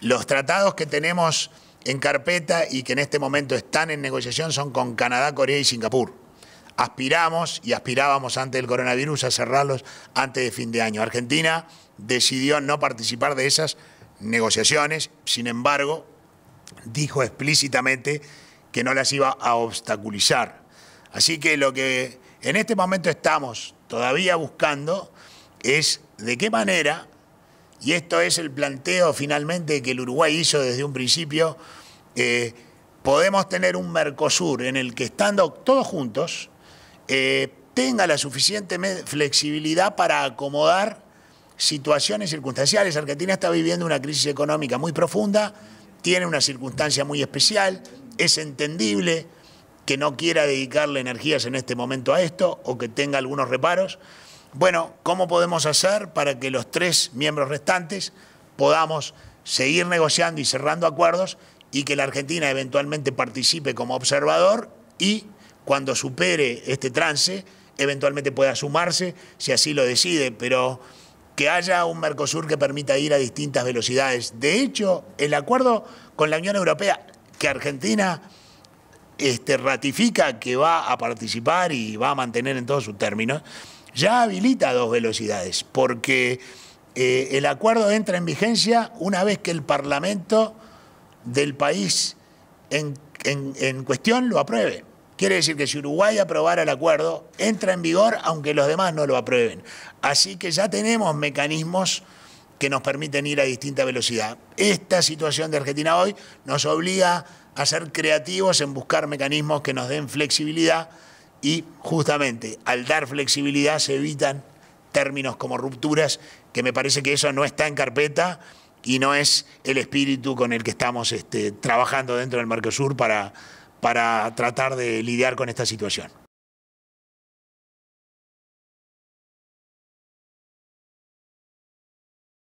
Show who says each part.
Speaker 1: Los tratados que tenemos en carpeta y que en este momento están en negociación son con Canadá, Corea y Singapur. Aspiramos y aspirábamos antes del coronavirus a cerrarlos antes de fin de año. Argentina decidió no participar de esas negociaciones, sin embargo, dijo explícitamente que no las iba a obstaculizar. Así que lo que en este momento estamos todavía buscando es de qué manera y esto es el planteo finalmente que el Uruguay hizo desde un principio. Eh, podemos tener un Mercosur en el que estando todos juntos eh, tenga la suficiente flexibilidad para acomodar situaciones circunstanciales. Argentina está viviendo una crisis económica muy profunda, tiene una circunstancia muy especial, es entendible que no quiera dedicarle energías en este momento a esto o que tenga algunos reparos. Bueno, ¿cómo podemos hacer para que los tres miembros restantes podamos seguir negociando y cerrando acuerdos y que la Argentina eventualmente participe como observador y cuando supere este trance eventualmente pueda sumarse si así lo decide, pero que haya un Mercosur que permita ir a distintas velocidades. De hecho, el acuerdo con la Unión Europea que Argentina este, ratifica que va a participar y va a mantener en todos sus términos, ya habilita dos velocidades, porque eh, el acuerdo entra en vigencia una vez que el Parlamento del país en, en cuestión lo apruebe. Quiere decir que si Uruguay aprobara el acuerdo, entra en vigor aunque los demás no lo aprueben. Así que ya tenemos mecanismos que nos permiten ir a distinta velocidad. Esta situación de Argentina hoy nos obliga a ser creativos en buscar mecanismos que nos den flexibilidad y justamente al dar flexibilidad se evitan términos como rupturas, que me parece que eso no está en carpeta y no es el espíritu con el que estamos este, trabajando dentro del Mercosur para tratar de lidiar con esta situación.